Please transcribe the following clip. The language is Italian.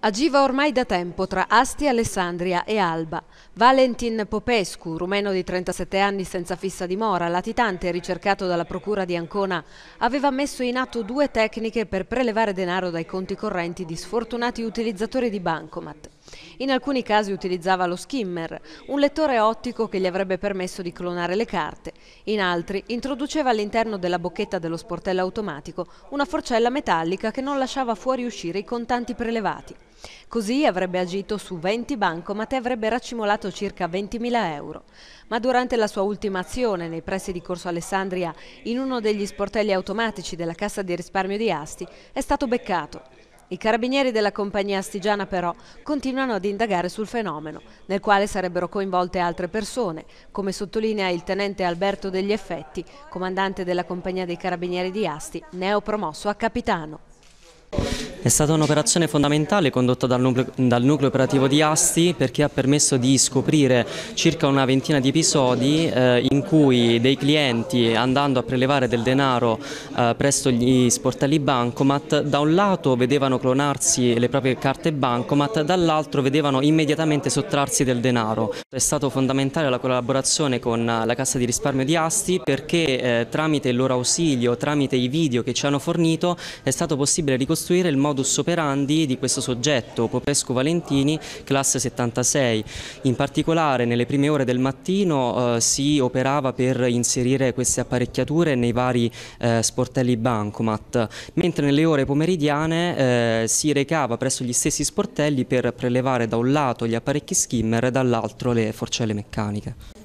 Agiva ormai da tempo tra Asti, Alessandria e Alba. Valentin Popescu, rumeno di 37 anni senza fissa dimora, latitante e ricercato dalla procura di Ancona, aveva messo in atto due tecniche per prelevare denaro dai conti correnti di sfortunati utilizzatori di bancomat. In alcuni casi utilizzava lo skimmer, un lettore ottico che gli avrebbe permesso di clonare le carte. In altri introduceva all'interno della bocchetta dello sportello automatico una forcella metallica che non lasciava fuori uscire i contanti prelevati. Così avrebbe agito su 20 bancomate e avrebbe raccimolato circa 20.000 euro. Ma durante la sua ultima azione nei pressi di Corso Alessandria, in uno degli sportelli automatici della Cassa di risparmio di Asti, è stato beccato. I carabinieri della compagnia astigiana però continuano ad indagare sul fenomeno, nel quale sarebbero coinvolte altre persone, come sottolinea il tenente Alberto degli Effetti, comandante della compagnia dei carabinieri di Asti, neopromosso a capitano. È stata un'operazione fondamentale condotta dal nucleo, dal nucleo, operativo di Asti perché ha permesso di scoprire circa una ventina di episodi eh, in cui dei clienti andando a prelevare del denaro eh, presso gli sportelli bancomat da un lato vedevano clonarsi le proprie carte bancomat, dall'altro vedevano immediatamente sottrarsi del denaro. È stata fondamentale la collaborazione con la Cassa di risparmio di Asti perché eh, tramite il loro ausilio, tramite i video che ci hanno fornito è stato possibile ricostruire il modo modus operandi di questo soggetto, Popesco Valentini, classe 76. In particolare nelle prime ore del mattino eh, si operava per inserire queste apparecchiature nei vari eh, sportelli bancomat, mentre nelle ore pomeridiane eh, si recava presso gli stessi sportelli per prelevare da un lato gli apparecchi skimmer e dall'altro le forcelle meccaniche.